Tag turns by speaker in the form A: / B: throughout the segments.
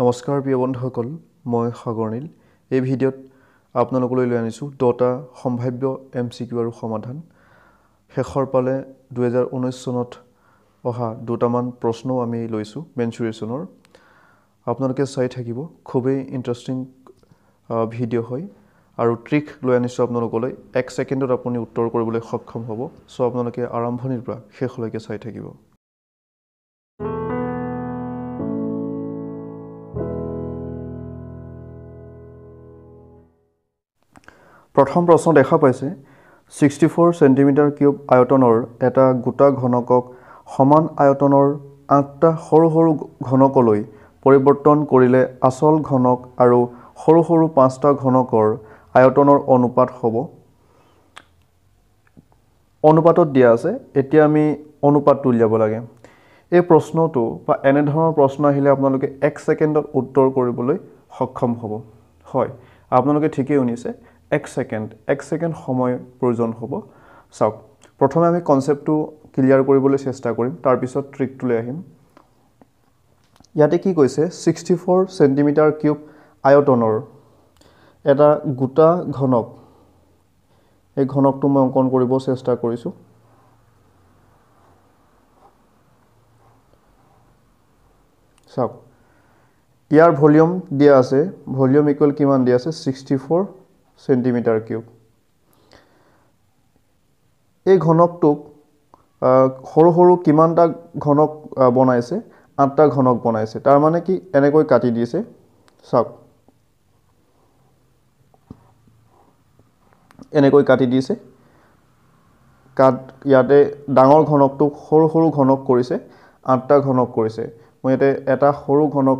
A: নমস্কাৰ প্ৰিয় বন্ধুসকল মই সাগৰণীল এই ভিডিঅ'ত আপোনালোকলৈ লৈ আনিছোঁ দহটা সম্ভাৱ্য এম চি কিউ আৰু সমাধান শেষৰ পালে দুহেজাৰ ঊনৈছ চনত অহা দুটামান প্ৰশ্নও আমি লৈছোঁ মেঞ্চুৰেশ্যনৰ আপোনালোকে চাই থাকিব খুবেই ইণ্টাৰেষ্টিং ভিডিঅ' হয় আৰু ট্ৰিক লৈ আনিছোঁ আপোনালোকলৈ এক ছেকেণ্ডত আপুনি উত্তৰ কৰিবলৈ সক্ষম হ'ব চ' আপোনালোকে আৰম্ভণিৰ পৰা শেষলৈকে চাই থাকিব প্ৰথম প্ৰশ্ন দেখা পাইছে ছিক্সটি ফ'ৰ চেণ্টিমিটাৰ কিউব আয়তনৰ এটা গোটা ঘনকক সমান আয়তনৰ আঠটা সৰু সৰু ঘনকলৈ পৰিৱৰ্তন কৰিলে আচল ঘনক আৰু সৰু সৰু পাঁচটা ঘনকৰ আয়তনৰ অনুপাত হ'ব অনুপাতত দিয়া আছে এতিয়া আমি অনুপাতটো উলিয়াব লাগে এই প্ৰশ্নটো বা এনেধৰণৰ প্ৰশ্ন আহিলে আপোনালোকে এক ছেকেণ্ডত উত্তৰ কৰিবলৈ সক্ষম হ'ব হয় আপোনালোকে ঠিকেই শুনিছে এক ছেকেণ্ড এক ছেকেণ্ড সময় প্ৰয়োজন হ'ব চাওক প্ৰথমে আমি কনচেপ্টটো ক্লিয়াৰ কৰিবলৈ চেষ্টা কৰিম তাৰপিছত ট্ৰিকটোলৈ আহিম ইয়াতে কি কৈছে ছিক্সটি ফ'ৰ চেণ্টিমিটাৰ কিউব আয়তনৰ এটা গোটা ঘনক সেই ঘনকটো মই অংকন কৰিব চেষ্টা কৰিছোঁ চাওক ইয়াৰ ভলিউম দিয়া আছে ভলিউম ইকুৱেল কিমান দিয়া আছে ছিক্সটি ফ'ৰ চেণ্টিমিটাৰ কিউব এই ঘনকটোক সৰু সৰু কিমানটা ঘনক বনাইছে আঠটা ঘনক বনাইছে তাৰমানে কি এনেকৈ কাটি দিছে চাওক এনেকৈ কাটি দিছে কাট ইয়াতে ডাঙৰ ঘনকটোক সৰু সৰু ঘনক কৰিছে আঠটা ঘনক কৰিছে মই ইয়াতে এটা সৰু ঘনক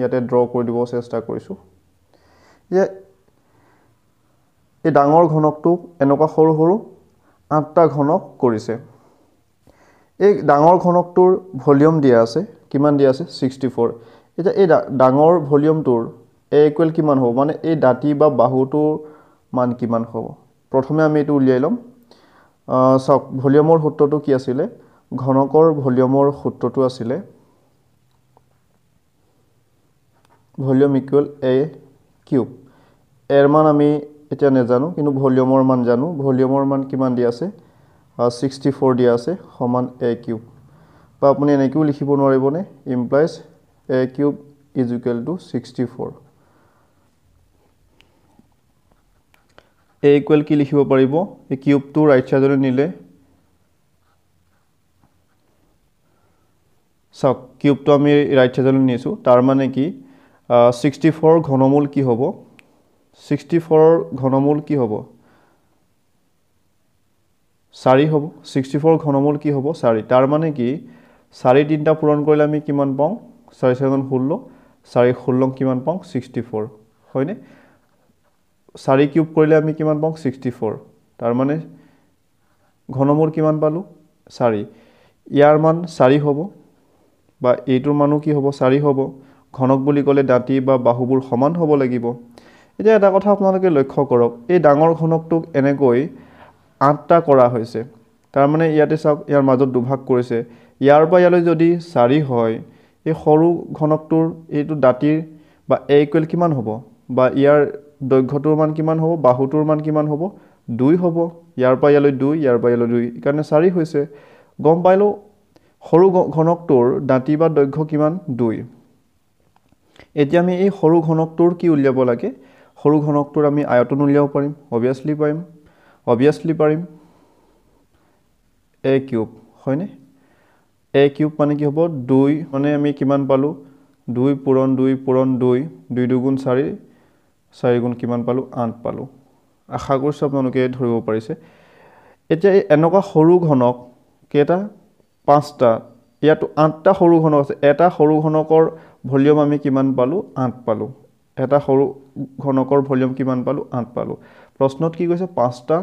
A: ইয়াতে ড্ৰ কৰি দিব চেষ্টা কৰিছোঁ এতিয়া এই ডাঙৰ ঘনকটো এনেকুৱা সৰু সৰু আঠটা ঘনক কৰিছে এই ডাঙৰ ঘনকটোৰ ভলিউম দিয়া আছে কিমান দিয়া আছে ছিক্সটি ফ'ৰ এতিয়া এই ডাঙৰ ভলিউমটোৰ এ ইকুৱেল কিমান হ'ব মানে এই দাঁতি বা বাহুটোৰ মান কিমান হ'ব প্ৰথমে আমি এইটো উলিয়াই ল'ম চাওক ভলিউমৰ সূত্ৰটো কি আছিলে ঘনকৰ ভলিউমৰ সূত্ৰটো আছিলে ভলিউম ইকুৱেল এ কিউব এৰ মান আমি এতিয়া নেজানো কিন্তু ভলিউমৰ মান জানো ভলিউমৰ মান কিমান দিয়া আছে ছিক্সটি ফ'ৰ দিয়া আছে সমান এ কিউব বা আপুনি এনেকৈও লিখিব নোৱাৰিবনে implies A cube is equal to sixty four A equal কি লিখিব পাৰিব এই কিউবটো ৰাইট চাইডলৈ নিলে চাওক কিউবটো আমি ৰাইট চাইডলৈ নিছোঁ তাৰমানে কি ছিক্সটি ফ'ৰ ঘনমূল কি হ'ব ছিক্সটি ফ'ৰৰ ঘনমূল কি হ'ব চাৰি হ'ব ছিক্সটি ফ'ৰ ঘনমূল কি হ'ব চাৰি তাৰমানে কি চাৰি তিনিটা পূৰণ কৰিলে আমি কিমান পাওঁ চাৰি চাৰিজন ষোল্ল চাৰি ষোল্ল কিমান পাওঁ ছিক্সটি ফ'ৰ হয়নে চাৰি কিউব কৰিলে আমি কিমান পাওঁ ছিক্সটি ফ'ৰ তাৰমানে ঘনমূল কিমান পালোঁ চাৰি ইয়াৰ মান চাৰি হ'ব বা এইটোৰ মানো কি হ'ব চাৰি হ'ব ঘনক বুলি ক'লে দাঁতি বা বাহুবোৰ সমান হ'ব লাগিব এতিয়া এটা কথা আপোনালোকে লক্ষ্য কৰক এই ডাঙৰ ঘনকটোক এনেকৈ আঠটা কৰা হৈছে তাৰমানে ইয়াতে চাওক ইয়াৰ মাজত দুভাগ কৰিছে ইয়াৰ পৰা ইয়ালৈ যদি চাৰি হয় এই সৰু ঘনকটোৰ এইটো দাঁতিৰ বা এ ইকুৱেল কিমান হ'ব বা ইয়াৰ দৈৰ্ঘ্যটোৰ মান কিমান হ'ব বাহুটোৰ মান কিমান হ'ব দুই হ'ব ইয়াৰ পৰা ইয়ালৈ দুই ইয়াৰ পৰা ইয়ালৈ দুই এইকাৰণে চাৰি হৈছে গম পালোঁ সৰু ঘনকটোৰ দাঁতি বা দৈৰ্ঘ্য কিমান দুই এতিয়া আমি এই সৰু ঘনকটোৰ কি উলিয়াব লাগে সৰু ঘনকটোৰ আমি আয়তন উলিয়াব পাৰিম অভিয়াছলি পাৰিম অভিয়াছলি পাৰিম এ কিউব হয়নে এ কিউব মানে কি হ'ব দুই মানে আমি কিমান পালোঁ দুই পূৰণ দুই পূৰণ দুই দুই দুগুণ চাৰি চাৰিগুণ কিমান পালোঁ আঠ পালোঁ আশা কৰিছোঁ আপোনালোকে ধৰিব পাৰিছে এতিয়া এই এনেকুৱা সৰু ঘনক কেইটা পাঁচটা ইয়াতো আঠটা সৰু ঘনক আছে এটা সৰু ঘনকৰ ভলিউম আমি কিমান পালোঁ আঠ পালোঁ এটা সৰু ঘনকৰ ভলিউম কিমান পালোঁ আঠ পালোঁ প্ৰশ্নত কি কৈছে পাঁচটা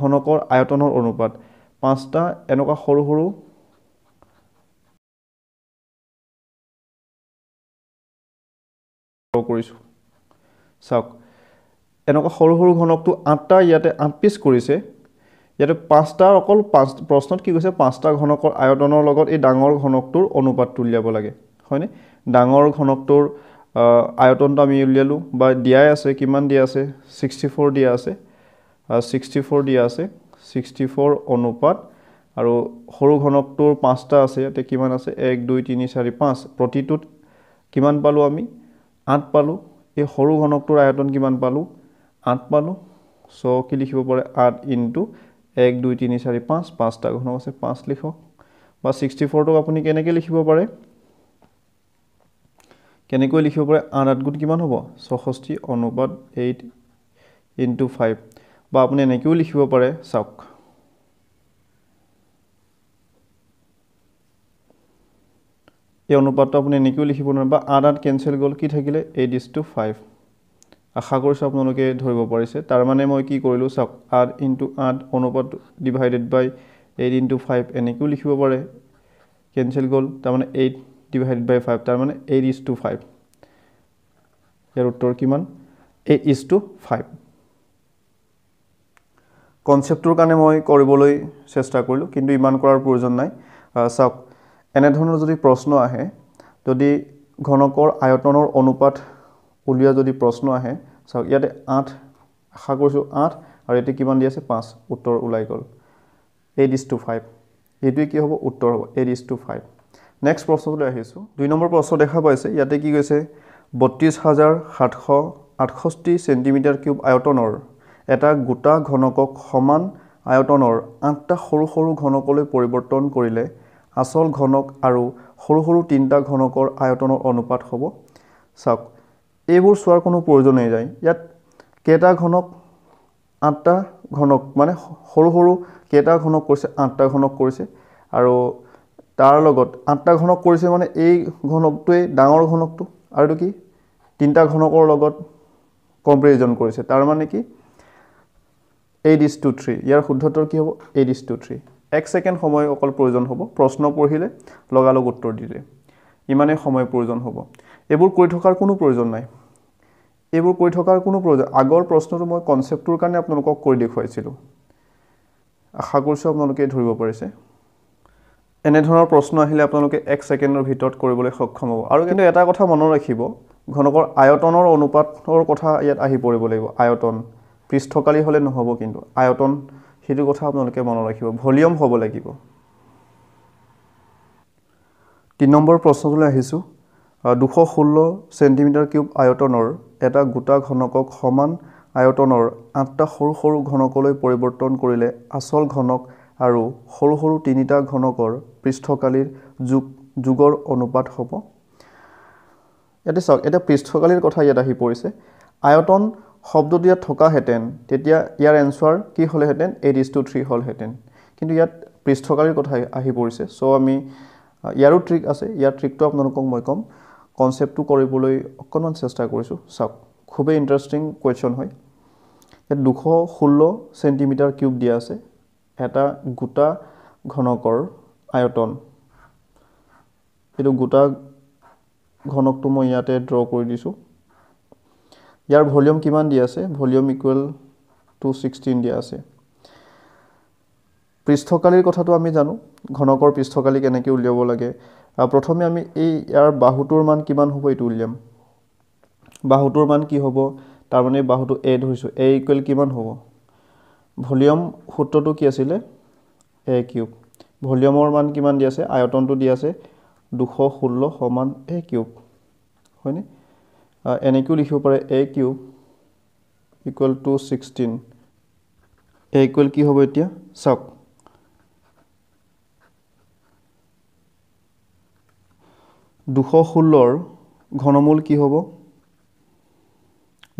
A: ঘনকৰ আয়তনৰ অনুপাত পাঁচটা এনেকুৱা সৰু সৰু কৰিছোঁ চাওক এনেকুৱা সৰু সৰু ঘনকটো আঠটা ইয়াতে আঠ পিছ কৰিছে ইয়াতে পাঁচটা অকল পাঁচ প্ৰশ্নত কি কৈছে পাঁচটা ঘনকৰ আয়তনৰ লগত এই ডাঙৰ ঘনকটোৰ অনুপাতটো উলিয়াব লাগে হয়নে ডাঙৰ ঘনকটোৰ আয়তনটো আমি উলিয়ালোঁ বা দিয়াই আছে কিমান দিয়া আছে ছিক্সটি ফ'ৰ দিয়া আছে ছিক্সটি ফ'ৰ দিয়া আছে ছিক্সটি ফ'ৰ অনুপাত আৰু সৰু ঘনকটোৰ পাঁচটা আছে ইয়াতে কিমান আছে এক দুই তিনি চাৰি পাঁচ প্ৰতিটোত কিমান পালোঁ আমি আঠ পালোঁ এই সৰু ঘনকটোৰ আয়তন কিমান পালোঁ আঠ পালোঁ ছ' কি লিখিব পাৰে আঠ ইনটু এক দুই তিনি চাৰি পাঁচ পাঁচটা ঘনক আছে পাঁচ লিখক বা ছিক্সটি ফ'ৰটোক আপুনি কেনেকৈ লিখিব পাৰে কেনেকৈ লিখিব পাৰে আঠ আঠ গুণ কিমান হ'ব ছষষ্ঠি অনুপাত এইট ইণ্টু ফাইভ বা আপুনি এনেকৈও লিখিব পাৰে চাওক এই অনুপাতটো আপুনি এনেকৈও লিখিব নোৱাৰে বা আঠ আঠ কেঞ্চেল গ'ল কি থাকিলে এইট ইজ টু ফাইভ আশা কৰিছোঁ আপোনালোকে ধৰিব পাৰিছে তাৰমানে মই কি কৰিলোঁ চাওক আঠ ইনটু আঠ অনুপাত divided by eight into five এনেকৈও লিখিব পাৰে কেঞ্চেল গ'ল তাৰমানে এইট ডিভাইডেড বাই ফাইভ তাৰমানে এইট ইজ টু ফাইভ ইয়াৰ উত্তৰ কিমান এইট ইজ টু ফাইভ কনচেপ্টটোৰ কাৰণে মই কৰিবলৈ চেষ্টা কৰিলোঁ কিন্তু ইমান কৰাৰ প্ৰয়োজন নাই চাওক এনেধৰণৰ যদি প্ৰশ্ন আহে যদি ঘনকৰ আয়তনৰ অনুপাত উলিওৱা যদি প্ৰশ্ন আহে চাওক ইয়াতে আঠ আশা কৰিছোঁ আঠ আৰু ইয়াতে কিমান দি আছে পাঁচ উত্তৰ ওলাই গ'ল এইট ইজ টু ফাইভ এইটোৱে কি হ'ব উত্তৰ হ'ব eight is to five next প্ৰশ্নটোলৈ আহিছোঁ দুই নম্বৰ প্ৰশ্ন দেখা পাইছে ইয়াতে কি কৈছে বত্ৰিছ হাজাৰ সাতশ আঠষষ্ঠি চেণ্টিমিটাৰ কিউব আয়তনৰ এটা গোটা ঘনকক সমান আয়তনৰ আঠটা সৰু সৰু ঘনকলৈ পৰিৱৰ্তন কৰিলে আচল ঘনক আৰু সৰু সৰু তিনিটা ঘনকৰ আয়তনৰ অনুপাত হ'ব চাওক এইবোৰ চোৱাৰ কোনো প্ৰয়োজনেই যায় ইয়াত কেইটা ঘনক আঠটা ঘনক মানে সৰু সৰু কেইটা ঘনক কৰিছে আঠটা ঘনক কৰিছে আৰু তাৰ লগত আঠটা ঘনক কৰিছে মানে এই ঘনকটোৱেই ডাঙৰ ঘনকটো আৰু কি তিনিটা ঘনকৰ লগত কম্পেৰিজন কৰিছে তাৰমানে কি এইট ইজ টু থ্ৰী ইয়াৰ শুদ্ধত্বৰ কি হ'ব এইট ইজ টু থ্ৰী এক ছেকেণ্ড সময় অকল প্ৰয়োজন হ'ব প্ৰশ্ন পঢ়িলে লগালগ উত্তৰ দিলে ইমানেই সময় প্ৰয়োজন হ'ব এইবোৰ কৰি থকাৰ কোনো প্ৰয়োজন নাই এইবোৰ কৰি থকাৰ কোনো প্ৰয়োজন আগৰ প্ৰশ্নটো মই কনচেপ্টটোৰ কাৰণে আপোনালোকক কৰি দেখুৱাইছিলোঁ আশা কৰিছোঁ আপোনালোকে ধৰিব পাৰিছে এনেধৰণৰ প্ৰশ্ন আহিলে আপোনালোকে এক ছেকেণ্ডৰ ভিতৰত কৰিবলৈ সক্ষম হ'ব আৰু কিন্তু এটা কথা মনত ৰাখিব ঘনকৰ আয়তনৰ অনুপাতৰ কথা ইয়াত আহি পৰিব লাগিব আয়তন পৃষ্ঠকালী হ'লে নহ'ব কিন্তু আয়তন সেইটো কথা আপোনালোকে মনত ৰাখিব ভলিউম হ'ব লাগিব তিনি নম্বৰ প্ৰশ্নটোলৈ আহিছোঁ দুশ ষোল্ল চেণ্টিমিটাৰ কিউব আয়তনৰ এটা গোটা ঘনকক সমান আয়তনৰ আঠটা সৰু সৰু ঘনকলৈ পৰিৱৰ্তন কৰিলে আচল ঘনক আৰু সৰু সৰু তিনিটা ঘনকৰ পৃষ্ঠকালীৰ যুগ যুগৰ অনুপাত হ'ব ইয়াতে চাওক এতিয়া পৃষ্ঠকালীৰ কথা ইয়াত আহি পৰিছে আয়তন শব্দ দিয়া থকাহেঁতেন তেতিয়া ইয়াৰ এনচাৰ কি হ'লেহেঁতেন এইট ইজ টু থ্ৰী হ'লহেঁতেন কিন্তু ইয়াত পৃষ্ঠকালীৰ কথা আহি পৰিছে চ' আমি ইয়াৰো ট্ৰিক আছে ইয়াৰ ট্ৰিকটো আপোনালোকক মই ক'ম কনচেপ্টটো কৰিবলৈ অকণমান চেষ্টা কৰিছোঁ চাওক খুবেই ইণ্টাৰেষ্টিং কুৱেশ্যন হয় ইয়াত দুশ ষোল্ল চেণ্টিমিটাৰ কিউব দিয়া আছে এটা গোটা ঘনকৰ আয়তন এইটো গোটা ঘনকটো মই ইয়াতে ড্ৰ কৰি দিছোঁ ইয়াৰ ভলিউম কিমান দিয়া আছে ভলিউম ইকুৱেল টু ছিক্সটিন দিয়া আছে পৃষ্ঠকালীৰ কথাটো আমি জানো ঘনকৰ পৃষ্ঠকালী কেনেকৈ উলিয়াব লাগে প্ৰথমে আমি এই ইয়াৰ বাহুটোৰ মান কিমান হ'ব এইটো উলিয়াম বাহুটোৰ মান কি হ'ব তাৰমানে বাহুটো এ ধৰিছোঁ এ ইকুৱেল কিমান হ'ব ভলিউম সূত্ৰটো কি আছিলে এ কিউব ভলিউমৰ মান কিমান দি আছে আয়তনটো দি আছে দুশ ষোল্ল সমান এ কিউব হয়নে এনেকৈও লিখিব পাৰে A cube equal to sixteen A equal কি হ'ব এতিয়া চাওক দুশ ষোল্লৰ ঘনমূল কি হ'ব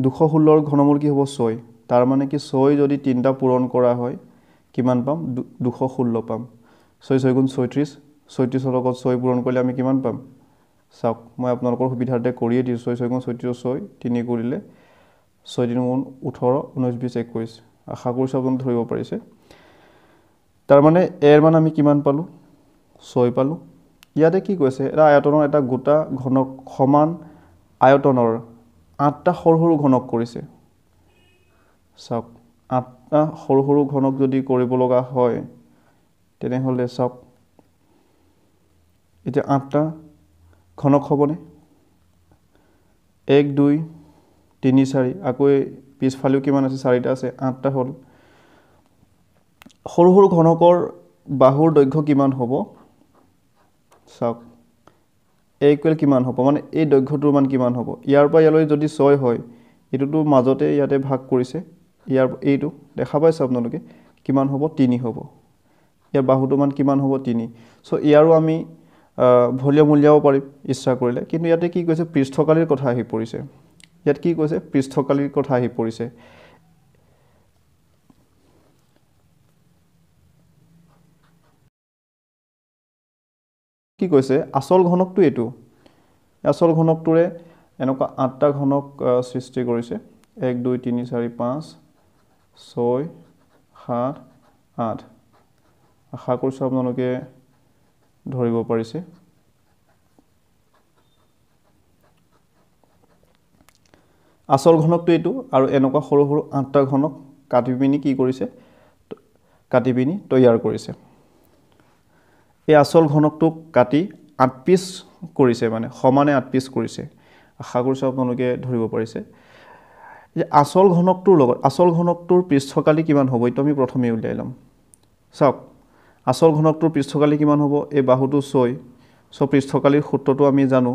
A: দুশ ষোল্লৰ ঘনমূল কি হ'ব ছয় তাৰমানে কি ছয় যদি তিনিটা পূৰণ কৰা হয় কিমান পাম দুশ ষোল্ল পাম ছয় ছয় গুণ ছয়ত্ৰিছ ছয়ত্ৰিছৰ লগত ছয় পূৰণ কৰিলে আমি কিমান পাম চাওক মই আপোনালোকৰ সুবিধাৰ্থে কৰিয়ে দিছোঁ ছয় ছয় গুণ ছয়ত্ৰিছৰ ছয় তিনি কৰিলে ছয় তিনি গুণ ওঠৰ ঊনৈছ বিছ একৈছ আশা কৰিছোঁ আপোনালোকে ধৰিব পাৰিছে তাৰমানে এৰ মানে আমি কিমান পালোঁ ছয় পালোঁ ইয়াতে কি কৈছে এটা আয়তনৰ এটা গোটা ঘনক সমান আয়তনৰ আঠটা সৰু সৰু ঘনক কৰিছে চাওক আঠটা সৰু সৰু ঘনক যদি কৰিব লগা হয় তেনেহ'লে চাওক এতিয়া আঠটা খনক হ'বনে এক দুই তিনি চাৰি আকৌ পিছফালেও কিমান আছে চাৰিটা আছে আঠটা হ'ল সৰু সৰু ঘনকৰ বাহুৰ দৈৰ্ঘ্য কিমান হ'ব চাওক একুৱেল কিমান হ'ব মানে এই দৈৰ্ঘ্যটোৰ মান কিমান হ'ব ইয়াৰ পৰা ইয়ালৈ যদি ছয় হয় এইটোতো মাজতে ইয়াতে ভাগ কৰিছে ইয়াৰ এইটো দেখা পাইছে আপোনালোকে কিমান হ'ব তিনি হ'ব ইয়াৰ বাহুটো মান কিমান হ'ব তিনি চ' ইয়াৰো আমি ভলিউম উলিয়াব পাৰিম ইচ্ছা কৰিলে কিন্তু ইয়াতে কি কৈছে পৃষ্ঠকালীৰ কথা আহি পৰিছে ইয়াত কি কৈছে পৃষ্ঠকালীৰ কথা আহি পৰিছে কি কৈছে আচল ঘনকটো এইটো আচল ঘনকটোৰে এনেকুৱা আঠটা ঘনক সৃষ্টি কৰিছে এক দুই তিনি চাৰি পাঁচ ছয় সাত আঠ আশা কৰিছোঁ আপোনালোকে ধৰিব পাৰিছে আচল ঘনকটো এইটো আৰু এনেকুৱা সৰু সৰু আঠটা ঘনক কাটি পিনি কি কৰিছে কাটি পিনি তৈয়াৰ কৰিছে এই আচল ঘনকটোক কাটি আঠ পিচ কৰিছে মানে সমানে আঠ পিচ কৰিছে আশা কৰিছোঁ আপোনালোকে ধৰিব পাৰিছে যে আচল ঘনকটোৰ লগত আচল ঘনকটোৰ পৃষ্ঠকালি কিমান হ'ব এইটো আমি প্ৰথমেই উলিয়াই ল'ম চাওক আচল ঘনকটোৰ পৃষ্ঠকালী কিমান হ'ব এই বাহুটো ছয় ছ' পৃষ্ঠকালীৰ সূত্ৰটো আমি জানো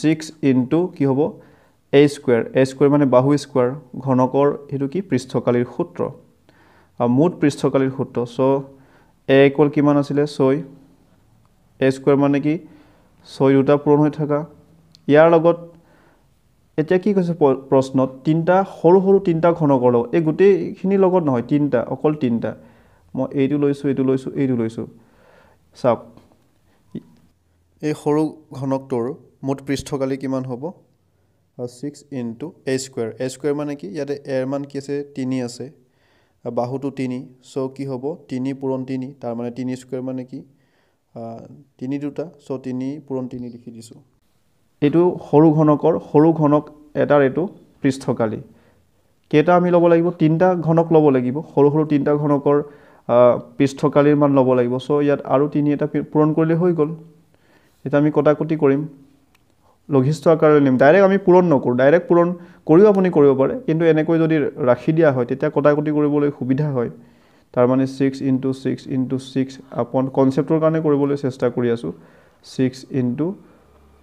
A: ছিক্স ইণ্টু কি হ'ব এ স্কুৱেৰ এ স্কুৱেৰ মানে বাহু স্কুৱাৰ ঘনকৰ সেইটো কি পৃষ্ঠকালীৰ সূত্ৰ মুঠ পৃষ্ঠকালীৰ সূত্ৰ ছ' এ ইকুৱেল কিমান আছিলে ছয় এ স্কুৱেৰ মানে কি ছয় দুটা পূৰণ হৈ থকা ইয়াৰ লগত এতিয়া কি কৈছে প্ৰশ্নত তিনিটা সৰু সৰু তিনিটা ঘনকৰ লগত এই গোটেইখিনিৰ লগত নহয় তিনিটা অকল তিনিটা মই এইটো লৈছোঁ এইটো লৈছোঁ এইটো লৈছোঁ চাওক এই সৰু ঘনকটোৰ মুঠ পৃষ্ঠকালি কিমান হ'ব six into A square A square মানে কি ইয়াতে এৰ মান কি আছে তিনি আছে বাহুটো তিনি চ' কি হ'ব তিনি পূৰণ তিনি তাৰমানে তিনি স্কুৱেৰ মানে কি তিনি দুটা চ' তিনি পূৰণ তিনি লিখি দিছোঁ এইটো সৰু ঘনকৰ সৰু ঘনক এটাৰ এইটো পৃষ্ঠকালি কেইটা আমি ল'ব লাগিব তিনিটা ঘনক ল'ব লাগিব সৰু সৰু তিনিটা ঘনকৰ পৃষ্ঠকালীৰ মান ল'ব লাগিব চ' ইয়াত আৰু তিনি এটা পূৰণ কৰিলে হৈ গ'ল এতিয়া আমি কটাকুটি কৰিম লঘিষ্ঠ আকাৰে নিম ডাইৰেক্ট আমি পূৰণ নকৰোঁ ডাইৰেক্ট পূৰণ কৰিও আপুনি কৰিব পাৰে কিন্তু এনেকৈ যদি ৰাখি দিয়া হয় তেতিয়া কটাকুটি কৰিবলৈ সুবিধা হয় তাৰমানে six into six into six আপোন কনচেপ্টৰ কাৰণে কৰিবলৈ চেষ্টা কৰি আছোঁ six into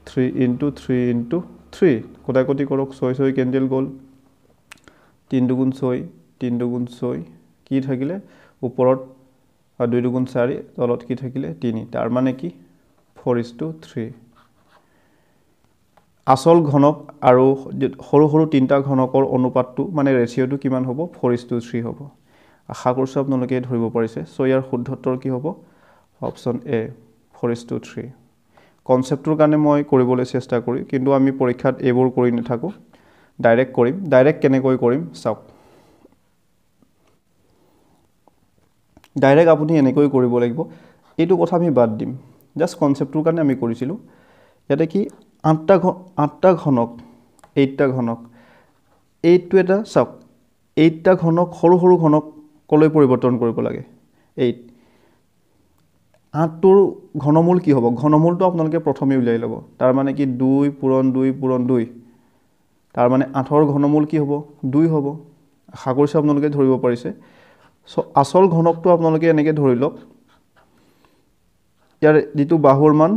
A: three into three into three কটাকুটি কৰক ছয় ছয় কেণ্ডেল গ'ল তিনি দুগুণ ছয় তিনি দুগুণ ছয় কি থাকিলে ওপৰত দুই দুগুণ চাৰি তলত কি থাকিলে তিনি তাৰ মানে কি ফ'ৰ ইজ টু থ্ৰী আচল ঘনক আৰু সৰু সৰু তিনিটা ঘনকৰ অনুপাতটো মানে ৰেচিঅ'টো কিমান হ'ব ফ'ৰ ইজ টু থ্ৰী হ'ব আশা কৰিছোঁ আপোনালোকে ধৰিব পাৰিছে চ' ইয়াৰ শুদ্ধত্তৰ কি হ'ব option A four is to three কনচেপ্টটোৰ কাৰণে মই কৰিবলৈ চেষ্টা কৰিম কিন্তু আমি পৰীক্ষাত এইবোৰ কৰি নাথাকোঁ ডাইৰেক্ট কৰিম ডাইৰেক্ট কেনেকৈ কৰিম চাওক ডাইৰেক্ট আপুনি এনেকৈ কৰিব লাগিব এইটো কথা আমি বাদ দিম জাষ্ট কনচেপ্টটোৰ কাৰণে আমি কৰিছিলোঁ ইয়াতে কি আঠটা ঘ আঠটা ঘনক এইটটা ঘনক এইটটো এটা চাওক এইটটা ঘনক সৰু সৰু ঘনক ক'লৈ পৰিৱৰ্তন কৰিব লাগে এইট আঠটোৰ ঘনমূল কি হ'ব ঘনমূলটো আপোনালোকে প্ৰথমে উলিয়াই ল'ব তাৰমানে কি দুই পূৰণ দুই পূৰণ দুই তাৰমানে আঠৰ ঘনমূল কি হ'ব দুই হ'ব আশা কৰিছোঁ আপোনালোকে ধৰিব পাৰিছে সো আসল ঘনকটো আপোনালোকে এনেকে ধৰি লওক ইয়াৰ যিটো বাহুৰ মান